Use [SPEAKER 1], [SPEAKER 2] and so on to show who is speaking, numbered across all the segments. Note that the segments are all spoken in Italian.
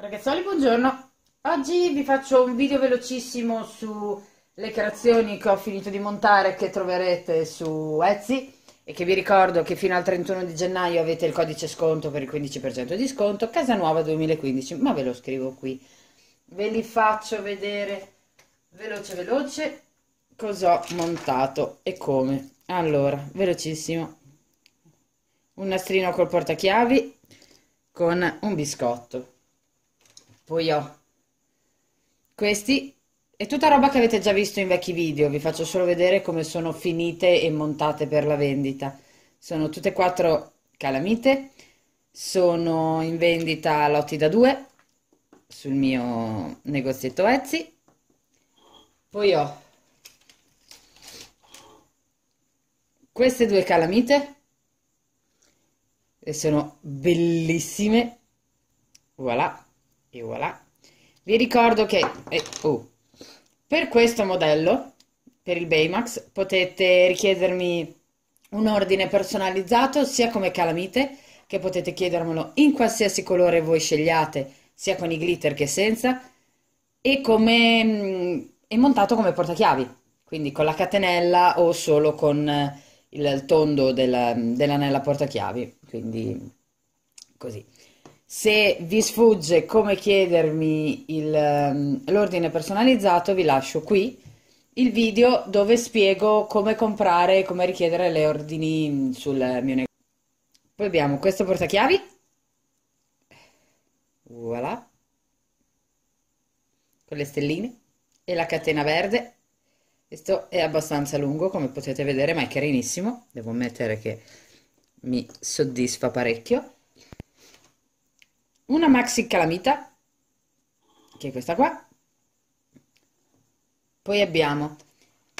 [SPEAKER 1] Ragazzuoli, buongiorno. Oggi vi faccio un video velocissimo sulle creazioni che ho finito di montare che troverete su Etsy e che vi ricordo che fino al 31 di gennaio avete il codice sconto per il 15% di sconto, Casa Nuova 2015, ma ve lo scrivo qui. Ve li faccio vedere veloce veloce cosa ho montato e come. Allora, velocissimo. Un nastrino col portachiavi con un biscotto poi ho questi è tutta roba che avete già visto in vecchi video, vi faccio solo vedere come sono finite e montate per la vendita. Sono tutte e quattro calamite, sono in vendita lotti da due sul mio negozietto Etsy. Poi ho queste due calamite e sono bellissime. Voilà e voilà vi ricordo che eh, oh, per questo modello per il Baymax potete richiedermi un ordine personalizzato sia come calamite che potete chiedermelo in qualsiasi colore voi scegliate sia con i glitter che senza e come è mm, montato come portachiavi quindi con la catenella o solo con il, eh, il tondo della, mm, dell'anella portachiavi quindi così se vi sfugge come chiedermi ehm, l'ordine personalizzato, vi lascio qui il video dove spiego come comprare e come richiedere le ordini mm, sul mio negozio. Poi abbiamo questo portachiavi. Voilà. Con le stelline e la catena verde. Questo è abbastanza lungo, come potete vedere, ma è carinissimo. Devo ammettere che mi soddisfa parecchio una maxi calamita, che è questa qua, poi abbiamo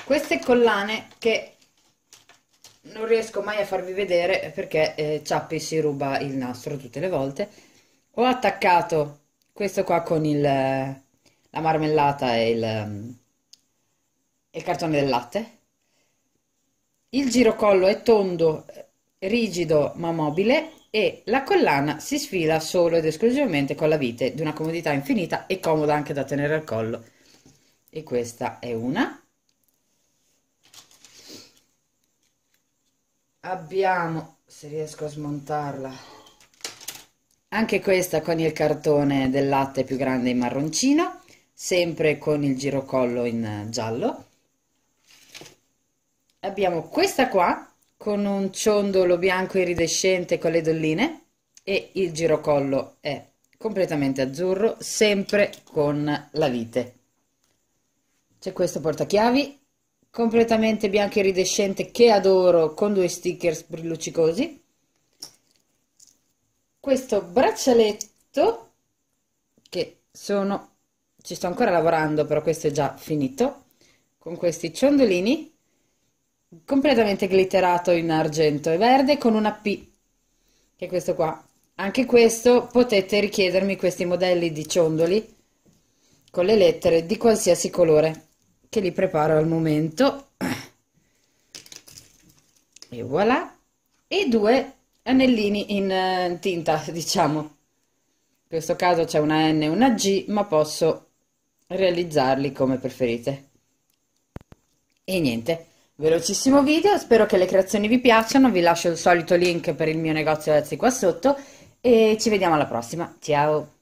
[SPEAKER 1] queste collane che non riesco mai a farvi vedere perché eh, Ciappi si ruba il nastro tutte le volte, ho attaccato questo qua con il, la marmellata e il, il cartone del latte, il girocollo è tondo rigido ma mobile e la collana si sfila solo ed esclusivamente con la vite, di una comodità infinita e comoda anche da tenere al collo. E questa è una. Abbiamo, se riesco a smontarla, anche questa con il cartone del latte più grande in marroncino, sempre con il girocollo in giallo. Abbiamo questa qua con un ciondolo bianco iridescente con le dolline e il girocollo è completamente azzurro, sempre con la vite. C'è questo portachiavi completamente bianco iridescente che adoro con due sticker luccicosi. Questo braccialetto che sono ci sto ancora lavorando, però questo è già finito con questi ciondolini completamente glitterato in argento e verde con una P, che è questo qua. Anche questo potete richiedermi questi modelli di ciondoli con le lettere di qualsiasi colore, che li preparo al momento. E voilà. E due anellini in eh, tinta, diciamo. In questo caso c'è una N e una G, ma posso realizzarli come preferite. E niente. Velocissimo video, spero che le creazioni vi piacciono, vi lascio il solito link per il mio negozio Etsy qua sotto e ci vediamo alla prossima, ciao!